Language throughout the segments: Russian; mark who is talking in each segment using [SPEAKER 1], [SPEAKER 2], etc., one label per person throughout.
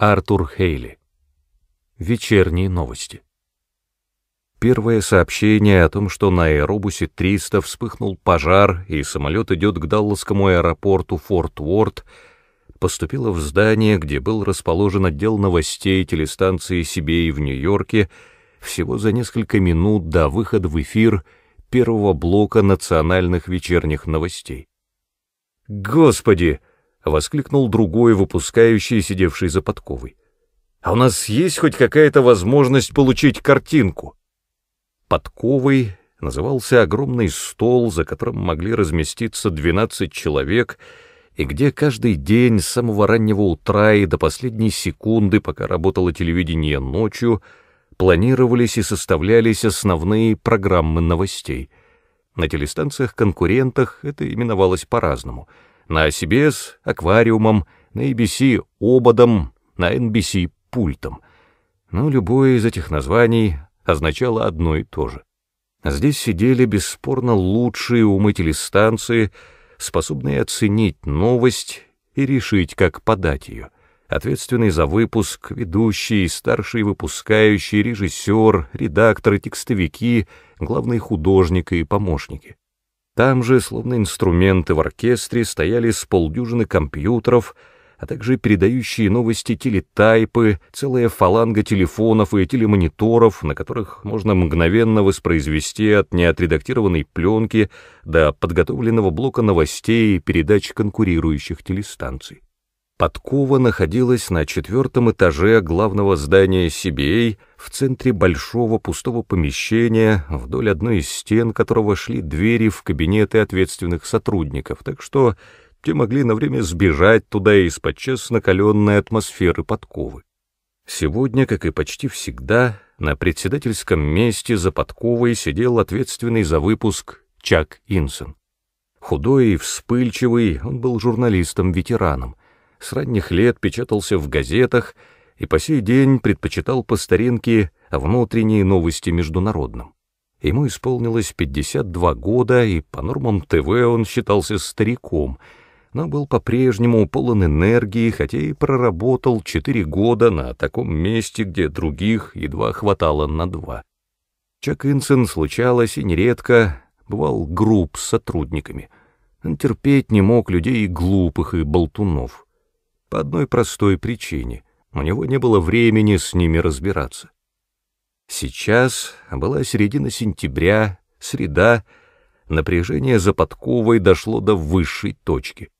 [SPEAKER 1] Артур Хейли. Вечерние новости. Первое сообщение о том, что на аэробусе 300 вспыхнул пожар и самолет идет к Далласскому аэропорту Форт Уорд, поступило в здание, где был расположен отдел новостей телестанции и в Нью-Йорке всего за несколько минут до выхода в эфир первого блока национальных вечерних новостей. «Господи!» Воскликнул другой, выпускающий, сидевший за подковой. «А у нас есть хоть какая-то возможность получить картинку?» Подковой назывался огромный стол, за которым могли разместиться двенадцать человек, и где каждый день с самого раннего утра и до последней секунды, пока работало телевидение ночью, планировались и составлялись основные программы новостей. На телестанциях-конкурентах это именовалось по-разному — на CBS — аквариумом, на ABC — ободом, на NBC — пультом. Но ну, любое из этих названий означало одно и то же. Здесь сидели бесспорно лучшие умы телестанции, способные оценить новость и решить, как подать ее. Ответственный за выпуск, ведущий, старший выпускающий, режиссер, редакторы, текстовики, главный художник и помощники. Там же, словно инструменты в оркестре, стояли с полдюжины компьютеров, а также передающие новости телетайпы, целая фаланга телефонов и телемониторов, на которых можно мгновенно воспроизвести от неотредактированной пленки до подготовленного блока новостей и передач конкурирующих телестанций. Подкова находилась на четвертом этаже главного здания CBA в центре большого пустого помещения, вдоль одной из стен которого шли двери в кабинеты ответственных сотрудников, так что те могли на время сбежать туда из-под час накаленной атмосферы подковы. Сегодня, как и почти всегда, на председательском месте за подковой сидел ответственный за выпуск Чак Инсон. Худой и вспыльчивый, он был журналистом-ветераном — с ранних лет печатался в газетах и по сей день предпочитал по старинке внутренние новости международным. Ему исполнилось 52 года, и по нормам ТВ он считался стариком, но был по-прежнему полон энергии, хотя и проработал 4 года на таком месте, где других едва хватало на два. Чак Инсен случалось и нередко бывал груб с сотрудниками. Он терпеть не мог людей глупых и болтунов — по одной простой причине. У него не было времени с ними разбираться. Сейчас была середина сентября, среда, напряжение за подковой дошло до высшей точки.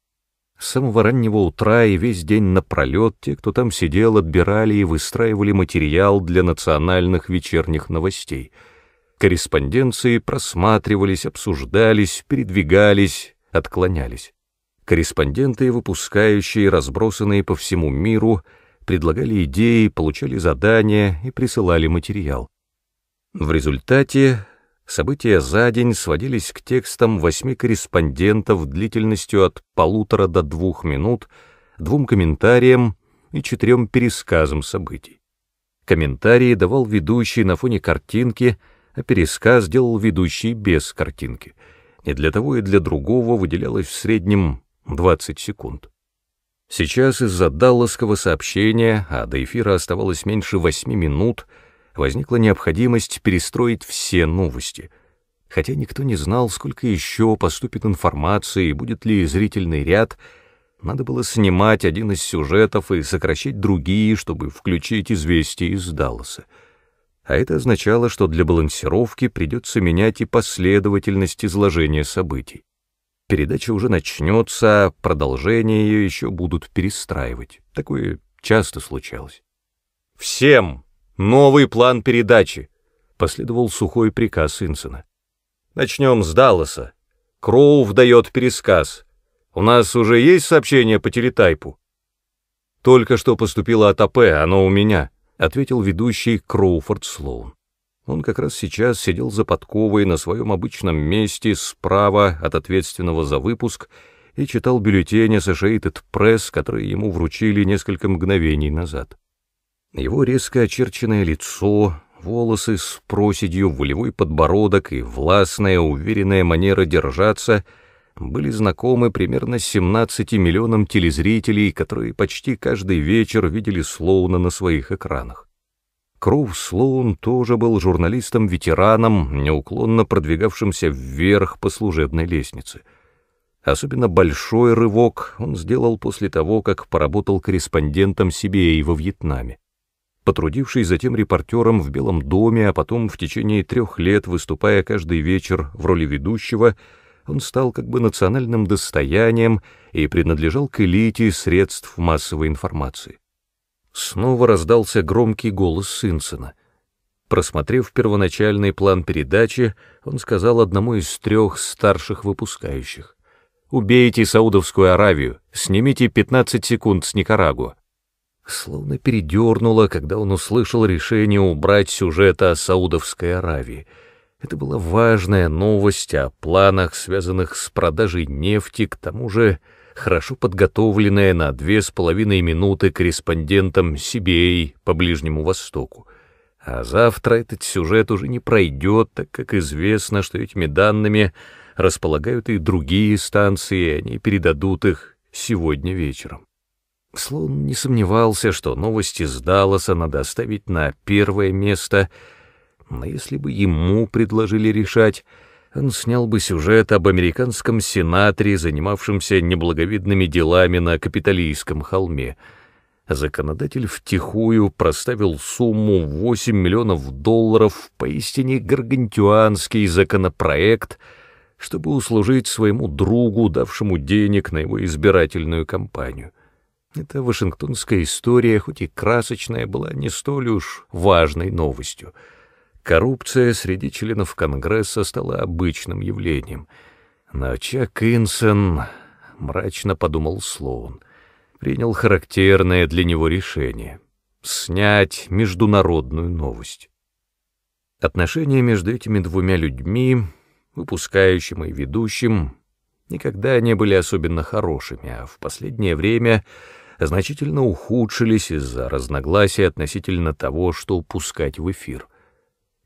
[SPEAKER 1] С самого раннего утра и весь день напролет те, кто там сидел, отбирали и выстраивали материал для национальных вечерних новостей. Корреспонденции просматривались, обсуждались, передвигались, отклонялись. Корреспонденты выпускающие, разбросанные по всему миру, предлагали идеи, получали задания и присылали материал. В результате события за день сводились к текстам восьми корреспондентов длительностью от полутора до двух минут, двум комментариям и четырем пересказам событий. Комментарии давал ведущий на фоне картинки, а пересказ делал ведущий без картинки. И для того, и для другого выделялось в среднем 20 секунд. Сейчас из-за Далласского сообщения, а до эфира оставалось меньше 8 минут, возникла необходимость перестроить все новости, хотя никто не знал, сколько еще поступит информации и будет ли зрительный ряд, надо было снимать один из сюжетов и сокращать другие, чтобы включить известия из Далласа. А это означало, что для балансировки придется менять и последовательность изложения событий. Передача уже начнется, продолжение ее еще будут перестраивать. Такое часто случалось. «Всем! Новый план передачи!» — последовал сухой приказ Инсона. «Начнем с Далласа. Кроув дает пересказ. У нас уже есть сообщение по телетайпу?» «Только что поступило от АП, оно у меня», — ответил ведущий Кроуфорд Слоун. Он как раз сейчас сидел за подковой на своем обычном месте справа от ответственного за выпуск и читал бюллетени Associated пресс которые ему вручили несколько мгновений назад. Его резко очерченное лицо, волосы с проседью, волевой подбородок и властная, уверенная манера держаться были знакомы примерно 17 миллионам телезрителей, которые почти каждый вечер видели Слоуна на своих экранах. Кроу Слоун тоже был журналистом-ветераном, неуклонно продвигавшимся вверх по служебной лестнице. Особенно большой рывок он сделал после того, как поработал корреспондентом себе CBA во Вьетнаме. Потрудившись затем репортером в Белом доме, а потом в течение трех лет выступая каждый вечер в роли ведущего, он стал как бы национальным достоянием и принадлежал к элите средств массовой информации снова раздался громкий голос Синсена. Просмотрев первоначальный план передачи, он сказал одному из трех старших выпускающих. «Убейте Саудовскую Аравию, снимите 15 секунд с Никарагу». Словно передёрнуло, когда он услышал решение убрать сюжет о Саудовской Аравии — это была важная новость о планах, связанных с продажей нефти, к тому же хорошо подготовленная на две с половиной минуты корреспондентом Сибей по Ближнему Востоку. А завтра этот сюжет уже не пройдет, так как известно, что этими данными располагают и другие станции, и они передадут их сегодня вечером. Слон не сомневался, что новости с Далласа надо оставить на первое место — но если бы ему предложили решать, он снял бы сюжет об американском сенаторе, занимавшемся неблаговидными делами на Капитолийском холме. Законодатель втихую проставил сумму в 8 миллионов долларов в поистине гаргантюанский законопроект, чтобы услужить своему другу, давшему денег на его избирательную кампанию. Эта вашингтонская история, хоть и красочная, была не столь уж важной новостью — Коррупция среди членов Конгресса стала обычным явлением. Но Чак Инсон, мрачно подумал Слоун, принял характерное для него решение — снять международную новость. Отношения между этими двумя людьми, выпускающим и ведущим, никогда не были особенно хорошими, а в последнее время значительно ухудшились из-за разногласий относительно того, что упускать в эфир —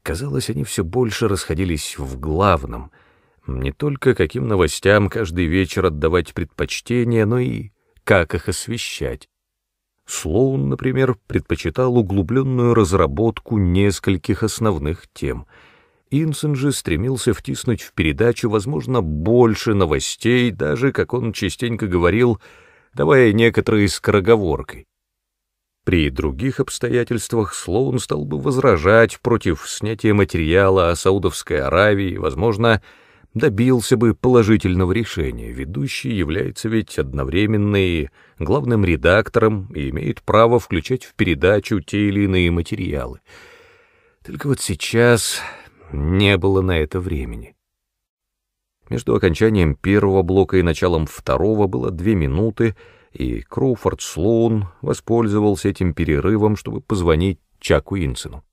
[SPEAKER 1] Казалось, они все больше расходились в главном — не только каким новостям каждый вечер отдавать предпочтение, но и как их освещать. Слоун, например, предпочитал углубленную разработку нескольких основных тем. Инсен же стремился втиснуть в передачу, возможно, больше новостей, даже, как он частенько говорил, давая некоторые скороговоркой. При других обстоятельствах Слоун стал бы возражать против снятия материала о Саудовской Аравии, возможно, добился бы положительного решения. Ведущий является ведь одновременно и главным редактором и имеет право включать в передачу те или иные материалы. Только вот сейчас не было на это времени. Между окончанием первого блока и началом второго было две минуты — и Кроуфорд Слоун воспользовался этим перерывом, чтобы позвонить Чаку Инсену.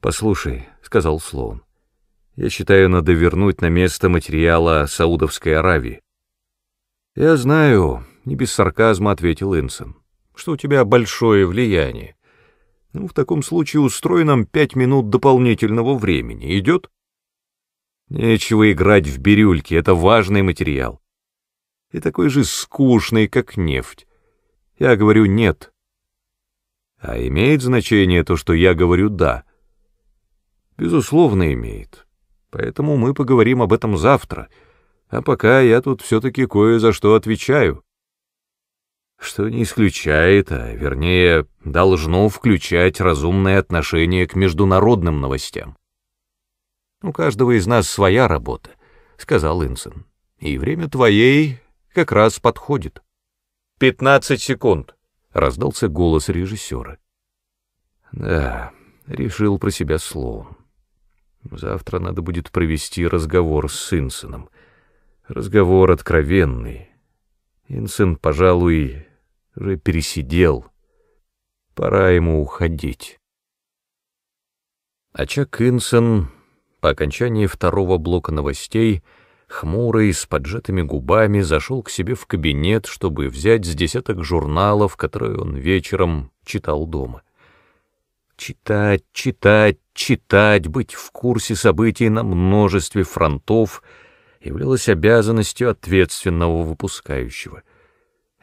[SPEAKER 1] «Послушай», — сказал Слоун, — «я считаю, надо вернуть на место материала Саудовской Аравии». «Я знаю», — не без сарказма ответил Инсен, — «что у тебя большое влияние. Ну, в таком случае устрой нам пять минут дополнительного времени. Идет?» «Нечего играть в бирюльки, это важный материал и такой же скучный, как нефть. Я говорю «нет». А имеет значение то, что я говорю «да»? Безусловно, имеет. Поэтому мы поговорим об этом завтра. А пока я тут все-таки кое за что отвечаю. Что не исключает, а вернее, должно включать разумное отношение к международным новостям. «У каждого из нас своя работа», — сказал Инсон. «И время твоей как раз подходит. «Пятнадцать секунд», — раздался голос режиссера. «Да», — решил про себя словом. «Завтра надо будет провести разговор с Инсоном. Разговор откровенный. Инсен, пожалуй, уже пересидел. Пора ему уходить». А Чак Инсон по окончании второго блока новостей — хмурый, с поджатыми губами, зашел к себе в кабинет, чтобы взять с десяток журналов, которые он вечером читал дома. Читать, читать, читать, быть в курсе событий на множестве фронтов являлось обязанностью ответственного выпускающего.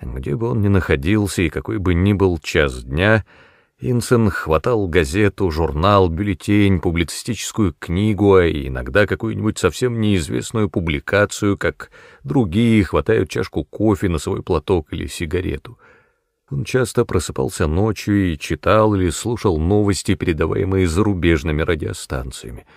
[SPEAKER 1] Где бы он ни находился и какой бы ни был час дня — Инсен хватал газету, журнал, бюллетень, публицистическую книгу, а иногда какую-нибудь совсем неизвестную публикацию, как другие хватают чашку кофе на свой платок или сигарету. Он часто просыпался ночью и читал или слушал новости, передаваемые зарубежными радиостанциями.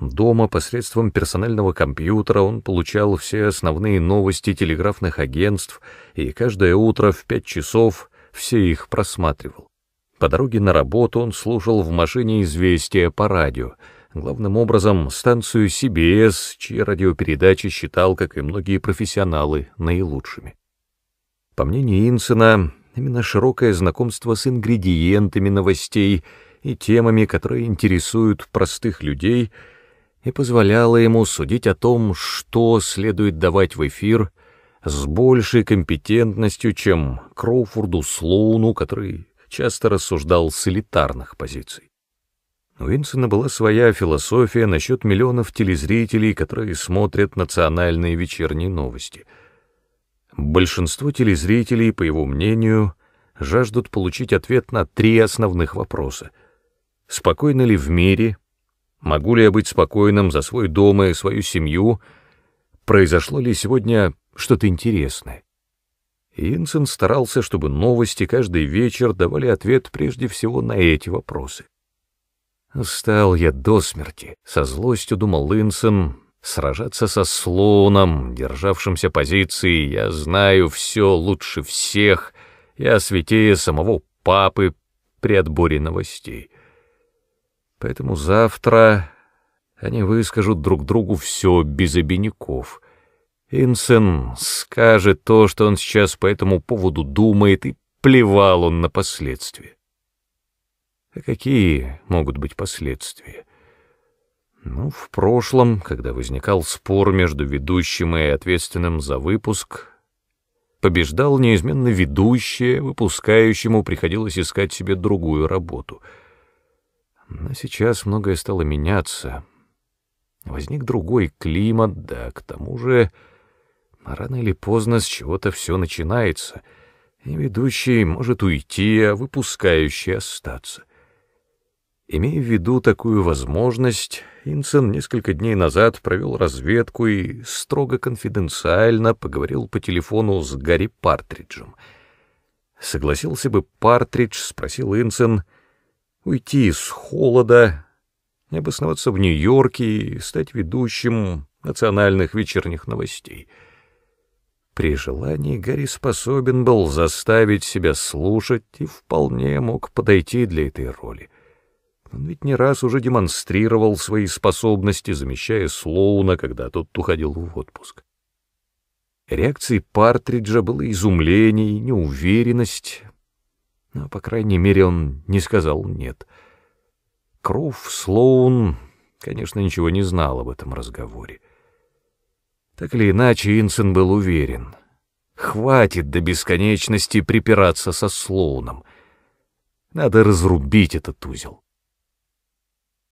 [SPEAKER 1] Дома посредством персонального компьютера он получал все основные новости телеграфных агентств и каждое утро в пять часов все их просматривал. По дороге на работу он служил в машине известия по радио, главным образом станцию CBS, чьи радиопередачи считал, как и многие профессионалы, наилучшими. По мнению Инсона, именно широкое знакомство с ингредиентами новостей и темами, которые интересуют простых людей, и позволяло ему судить о том, что следует давать в эфир — с большей компетентностью, чем Кроуфорду Слоуну, который часто рассуждал с элитарных позиций. У Винсона была своя философия насчет миллионов телезрителей, которые смотрят национальные вечерние новости. Большинство телезрителей, по его мнению, жаждут получить ответ на три основных вопроса. Спокойно ли в мире? Могу ли я быть спокойным за свой дом и свою семью? Произошло ли сегодня что-то интересное? Йенсен старался, чтобы новости каждый вечер давали ответ прежде всего на эти вопросы. «Стал я до смерти», — со злостью думал Инсен, — «сражаться со слоном, державшимся позиции, я знаю все лучше всех, я святее самого папы при отборе новостей. Поэтому завтра они выскажут друг другу все без обиняков». Инсен скажет то, что он сейчас по этому поводу думает, и плевал он на последствия. А какие могут быть последствия? Ну, в прошлом, когда возникал спор между ведущим и ответственным за выпуск, побеждал неизменно ведущий, выпускающему приходилось искать себе другую работу. Но сейчас многое стало меняться. Возник другой климат, да к тому же а рано или поздно с чего-то все начинается, и ведущий может уйти, а выпускающий остаться. Имея в виду такую возможность, Инсен несколько дней назад провел разведку и строго конфиденциально поговорил по телефону с Гарри Партриджем. Согласился бы Партридж, спросил Инсен, уйти из холода, обосноваться в Нью-Йорке и стать ведущим национальных вечерних новостей — при желании Гарри способен был заставить себя слушать и вполне мог подойти для этой роли. Он ведь не раз уже демонстрировал свои способности, замещая Слоуна, когда тот уходил в отпуск. Реакцией Партриджа было изумление и неуверенность, но, по крайней мере, он не сказал «нет». Кроув Слоун, конечно, ничего не знал об этом разговоре. Так или иначе, Инсен был уверен. Хватит до бесконечности припираться со Слоуном. Надо разрубить этот узел.